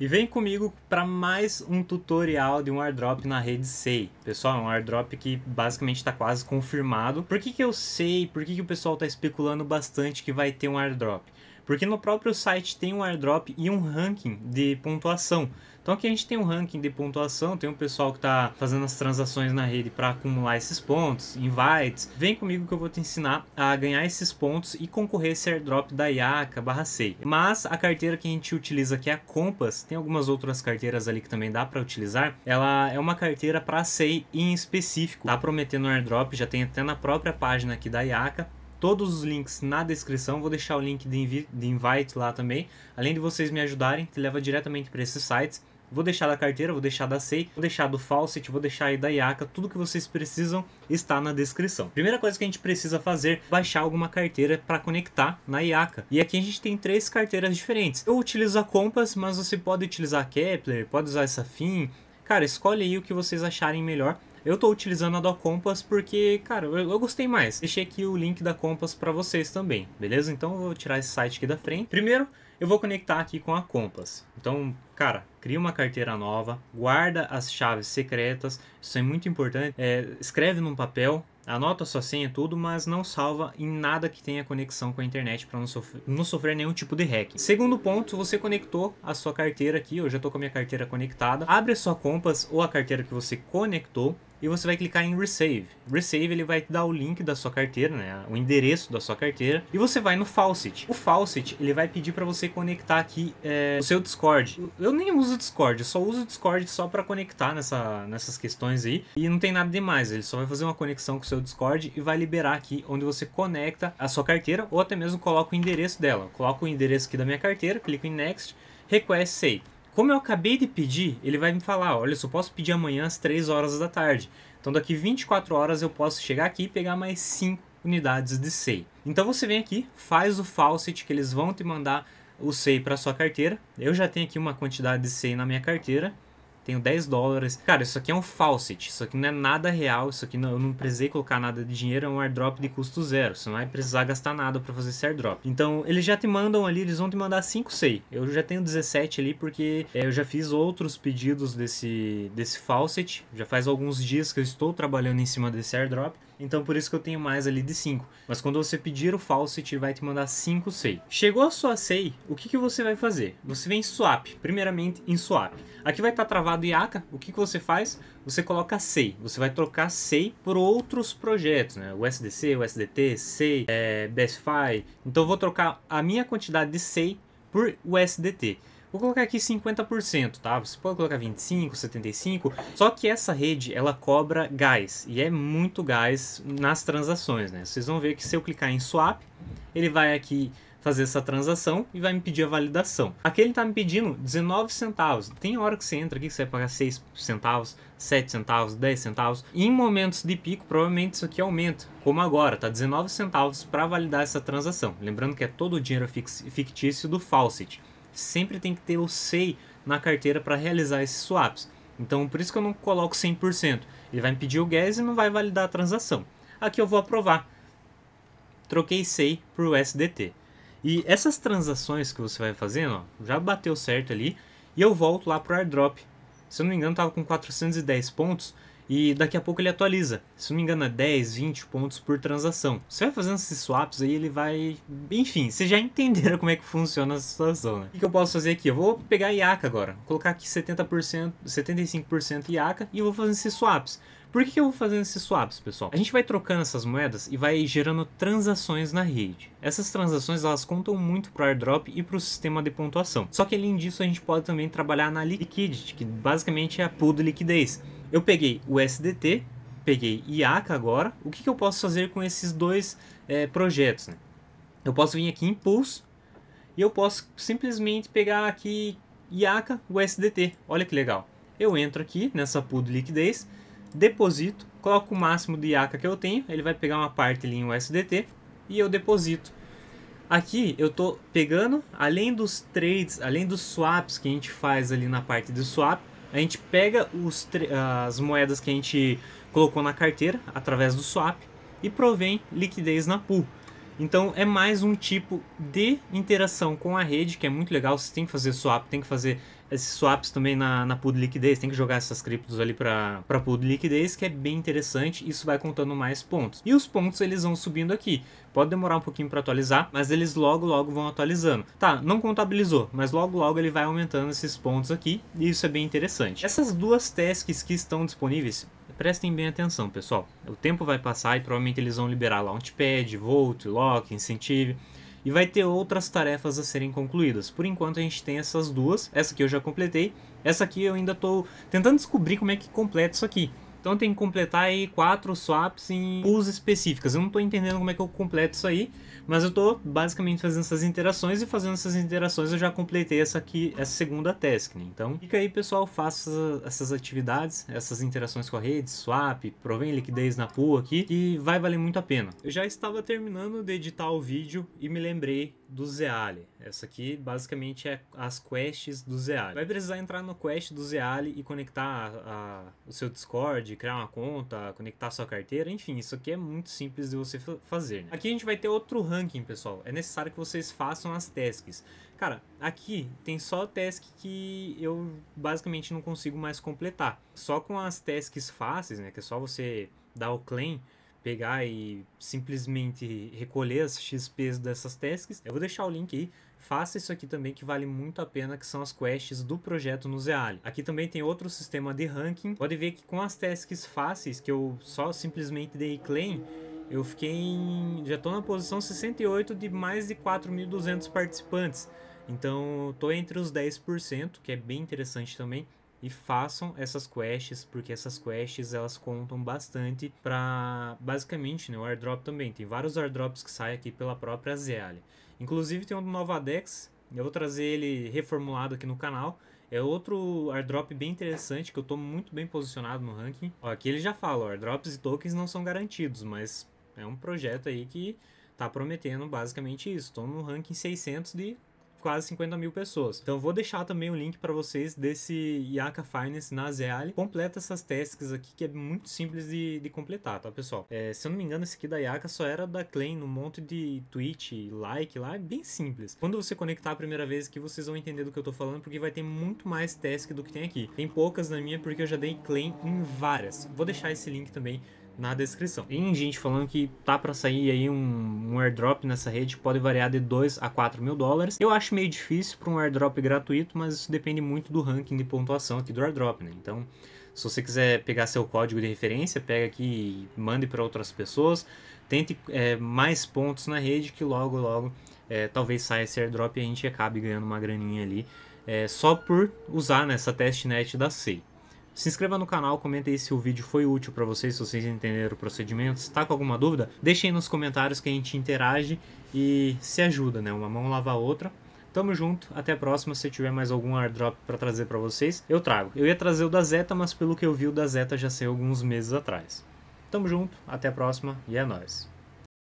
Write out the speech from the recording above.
E vem comigo para mais um tutorial de um airdrop na rede SEI. Pessoal, é um airdrop que basicamente está quase confirmado. Por que, que eu sei, por que, que o pessoal está especulando bastante que vai ter um airdrop? Porque no próprio site tem um airdrop e um ranking de pontuação. Então aqui a gente tem um ranking de pontuação, tem um pessoal que está fazendo as transações na rede para acumular esses pontos, invites. Vem comigo que eu vou te ensinar a ganhar esses pontos e concorrer a esse airdrop da IACA barra SEI. Mas a carteira que a gente utiliza aqui é a Compass, tem algumas outras carteiras ali que também dá para utilizar. Ela é uma carteira para SEI em específico, Está prometendo um airdrop, já tem até na própria página aqui da IACA todos os links na descrição. Vou deixar o link de, de invite lá também. Além de vocês me ajudarem, te leva diretamente para esses sites. Vou deixar da carteira, vou deixar da SEI, vou deixar do Faucet, vou deixar aí da IACA. Tudo que vocês precisam está na descrição. Primeira coisa que a gente precisa fazer, baixar alguma carteira para conectar na IACA. E aqui a gente tem três carteiras diferentes. Eu utilizo a Compass, mas você pode utilizar a Kepler, pode usar essa FIM. Cara, escolhe aí o que vocês acharem melhor. Eu tô utilizando a da Compass porque, cara, eu, eu, gostei mais. Deixei aqui o link da Compass para vocês também, beleza? Então eu vou tirar esse site aqui da frente. Primeiro, eu vou conectar aqui com a Compass. Então, cara, cria uma carteira nova, guarda as chaves secretas, isso é muito importante. É, escreve num papel, anota sua senha tudo, mas não salva em nada que tenha conexão com a internet para não, sofrer, não sofrer nenhum tipo de hack. Segundo ponto, você conectou a sua carteira aqui, eu já estou com a minha carteira conectada. Abre a sua Compass ou a carteira que você conectou e você vai clicar em Resave. Resave ele vai te dar o link da sua carteira, né, o endereço da sua carteira, e você vai no Faucet. O Faucet ele vai pedir para você conectar aqui é, o seu Discord. Eu nem uso Discord, eu só uso Discord só para conectar nessa, nessas questões aí, e não tem nada demais, ele só vai fazer uma conexão com o seu Discord e vai liberar aqui onde você conecta a sua carteira ou até mesmo coloca o endereço dela. Coloco o endereço aqui da minha carteira, clico em Next, Request Save. Como eu acabei de pedir, ele vai me falar: olha, eu só posso pedir amanhã às 3 horas da tarde. Então daqui 24 horas eu posso chegar aqui e pegar mais 5 unidades de SEI. Então você vem aqui, faz o faucet que eles vão te mandar o SEI para sua carteira. Eu já tenho aqui uma quantidade de SEI na minha carteira tenho 10 dólares. Cara, isso aqui é um faucet, isso aqui não é nada real, isso aqui não, eu não precisei colocar nada de dinheiro, é um airdrop de custo zero, você não vai precisar gastar nada para fazer esse airdrop. Então, eles já te mandam ali, eles vão te mandar 5 sei. Eu já tenho 17 ali porque é, eu já fiz outros pedidos desse desse faucet, já faz alguns dias que eu estou trabalhando em cima desse airdrop. Então por isso que eu tenho mais ali de 5. Mas quando você pedir o falset, ele vai te mandar 5 SEI. Chegou a sua SEI, o que, que você vai fazer? Você vem em swap, primeiramente em swap. Aqui vai estar tá travado IACA, o que, que você faz? Você coloca SEI, você vai trocar SEI por outros projetos, né? O SDC, o SDT, SEI, é, Então eu vou trocar a minha quantidade de SEI por USDT. Vou colocar aqui 50%, tá? Você pode colocar 25, 75, só que essa rede, ela cobra gás, e é muito gás nas transações, né? Vocês vão ver que se eu clicar em swap, ele vai aqui fazer essa transação e vai me pedir a validação. Aqui ele está me pedindo 19 centavos. Tem hora que você entra aqui que você vai pagar 6 centavos, 7 centavos, 10 centavos. em momentos de pico, provavelmente isso aqui aumenta, como agora, tá 19 centavos para validar essa transação. Lembrando que é todo o dinheiro fictício do Faucet sempre tem que ter o SEI na carteira para realizar esses swaps. Então, por isso que eu não coloco 100%. Ele vai me pedir o gas e não vai validar a transação. Aqui eu vou aprovar. Troquei SEI por USDT. E essas transações que você vai fazendo, ó, já bateu certo ali. E eu volto lá para o airdrop. Se eu não me engano, estava com 410 pontos. E daqui a pouco ele atualiza. Se não me engano, é 10, 20 pontos por transação. Você vai fazendo esses swaps aí, ele vai. Enfim, vocês já entenderam como é que funciona a situação, né? O que eu posso fazer aqui? Eu vou pegar IACA agora. Vou colocar aqui 70%, 75% IACA e vou fazer esses swaps. Por que eu vou fazendo esses swaps, pessoal? A gente vai trocando essas moedas e vai gerando transações na rede. Essas transações elas contam muito para o airdrop e para o sistema de pontuação. Só que além disso, a gente pode também trabalhar na liquidity, que basicamente é a pool de liquidez. Eu peguei o SDT, peguei IACA agora. O que, que eu posso fazer com esses dois é, projetos? Né? Eu posso vir aqui em Pulse e eu posso simplesmente pegar aqui IACA, o SDT. Olha que legal. Eu entro aqui nessa pool de liquidez deposito, coloco o máximo de IACA que eu tenho, ele vai pegar uma parte ali em USDT e eu deposito. Aqui eu estou pegando, além dos trades, além dos swaps que a gente faz ali na parte do swap, a gente pega os, as moedas que a gente colocou na carteira através do swap e provém liquidez na pool. Então é mais um tipo de interação com a rede, que é muito legal. Você tem que fazer swap, tem que fazer esses swaps também na, na pool de liquidez, tem que jogar essas criptos ali para pool de liquidez, que é bem interessante. Isso vai contando mais pontos. E os pontos eles vão subindo aqui. Pode demorar um pouquinho para atualizar, mas eles logo logo vão atualizando. Tá, não contabilizou, mas logo logo ele vai aumentando esses pontos aqui, e isso é bem interessante. Essas duas tasks que estão disponíveis, prestem bem atenção, pessoal. O tempo vai passar e provavelmente eles vão liberar Launchpad, Volt, Lock, Incentive e vai ter outras tarefas a serem concluídas. Por enquanto a gente tem essas duas, essa aqui eu já completei, essa aqui eu ainda estou tentando descobrir como é que completa isso aqui. Então tem que completar aí quatro swaps em pools específicas. Eu não estou entendendo como é que eu completo isso aí, mas eu estou basicamente fazendo essas interações e fazendo essas interações eu já completei essa aqui, essa segunda task, né? Então fica aí pessoal, faça essas atividades, essas interações com a rede, swap, provém liquidez na pool aqui e vai valer muito a pena. Eu já estava terminando de editar o vídeo e me lembrei do Zeale. Essa aqui basicamente é as quests do Zeale. Vai precisar entrar no quest do Zeale e conectar a, a, o seu Discord, criar uma conta, conectar sua carteira, enfim, isso aqui é muito simples de você fazer. Né? Aqui a gente vai ter outro ranking, pessoal. É necessário que vocês façam as tasks. Cara, aqui tem só task que eu basicamente não consigo mais completar. Só com as tasks fáceis, né, que é só você dar o claim, pegar e simplesmente recolher as XPs dessas tasks, eu vou deixar o link aí. Faça isso aqui também que vale muito a pena, que são as quests do projeto no Zeali. Aqui também tem outro sistema de ranking. Pode ver que com as tasks fáceis, que eu só simplesmente dei claim, eu fiquei em... já estou na posição 68 de mais de 4.200 participantes. Então, estou entre os 10%, que é bem interessante também e façam essas quests, porque essas quests elas contam bastante para basicamente, né, o airdrop também. Tem vários airdrops que saem aqui pela própria Zealia. Inclusive tem um do Nova Dex, eu vou trazer ele reformulado aqui no canal. É outro airdrop bem interessante que eu estou muito bem posicionado no ranking. Ó, aqui ele já fala, ó, airdrops e tokens não são garantidos, mas é um projeto aí que tá prometendo basicamente isso. Estou no ranking 600 de quase 50 mil pessoas. Então vou deixar também o link para vocês desse IACA Finance na Zeali. Completa essas tasks aqui que é muito simples de, de completar, tá pessoal? É, se eu não me engano, esse aqui da IACA só era da Claim, um monte de tweet, like lá, é bem simples. Quando você conectar a primeira vez que vocês vão entender do que eu tô falando, porque vai ter muito mais task do que tem aqui. Tem poucas na minha porque eu já dei claim em várias. Vou deixar esse link também na descrição. Tem gente falando que tá para sair aí um, um, airdrop nessa rede que pode variar de 2 a 4 mil dólares. Eu acho meio difícil para um airdrop gratuito, mas isso depende muito do ranking de pontuação aqui do airdrop, né? Então, se você quiser pegar seu código de referência, pega aqui e mande para outras pessoas. Tente é, mais pontos na rede que logo, logo, é, talvez saia esse airdrop e a gente acabe ganhando uma graninha ali. É, só por usar nessa testnet da SEI. Se inscreva no canal, comente aí se o vídeo foi útil para vocês, se vocês entenderam o procedimento. Se tá com alguma dúvida, deixe nos comentários que a gente interage e se ajuda, né? Uma mão lava a outra. Tamo junto, até a próxima. Se tiver mais algum airdrop para trazer para vocês, eu trago. Eu ia trazer o da Zeta, mas pelo que eu vi, o da Zeta já saiu alguns meses atrás. Tamo junto, até a próxima e é nóis.